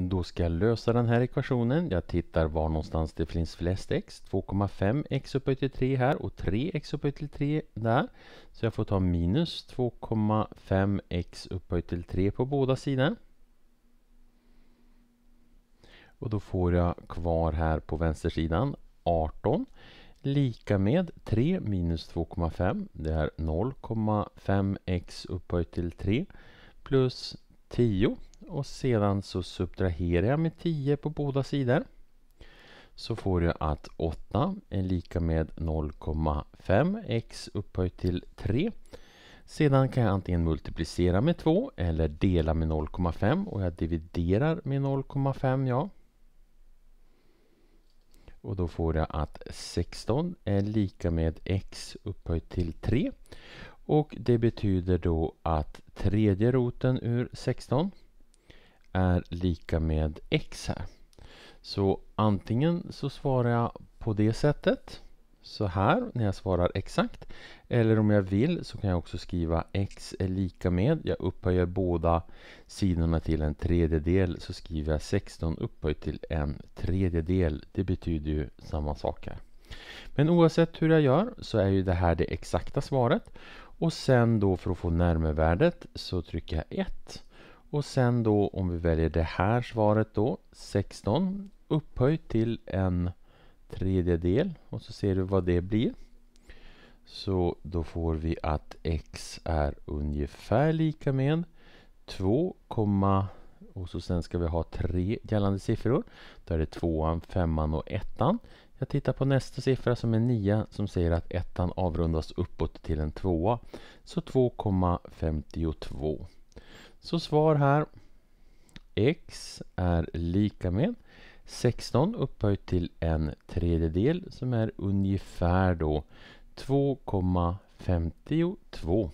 Då ska jag lösa den här ekvationen. Jag tittar var någonstans det finns flest x. 2,5x upphöjt till 3 här och 3x upphöjt till 3 där. Så jag får ta minus 2,5x upphöjt till 3 på båda sidor. Och då får jag kvar här på vänstersidan 18 lika med 3 minus 2,5. Det är 0,5x upphöjt till 3 plus 10 och sedan så subtraherar jag med 10 på båda sidor. Så får jag att 8 är lika med 0,5 x upphöjt till 3. Sedan kan jag antingen multiplicera med 2 eller dela med 0,5 och jag dividerar med 0,5 ja. Och då får jag att 16 är lika med x upphöjt till 3. Och det betyder då att tredje roten ur 16 är lika med x här. Så antingen så svarar jag på det sättet så här när jag svarar exakt. Eller om jag vill så kan jag också skriva x är lika med. Jag upphöjer båda sidorna till en tredjedel så skriver jag 16 upphöjt till en tredjedel. Det betyder ju samma sak här. Men oavsett hur jag gör så är ju det här det exakta svaret. Och sen då för att få närmevärdet så trycker jag 1. Och sen då om vi väljer det här svaret då, 16, upphöjt till en tredjedel och så ser du vad det blir. Så då får vi att x är ungefär lika med 2, och så sen ska vi ha tre gällande siffror. Då är det tvåan, femman och ettan. Jag tittar på nästa siffra som är 9 som säger att ettan avrundas uppåt till en tvåa. Så 2,52. Så svar här. X är lika med 16 upphöjt till en tredjedel som är ungefär då 2,52.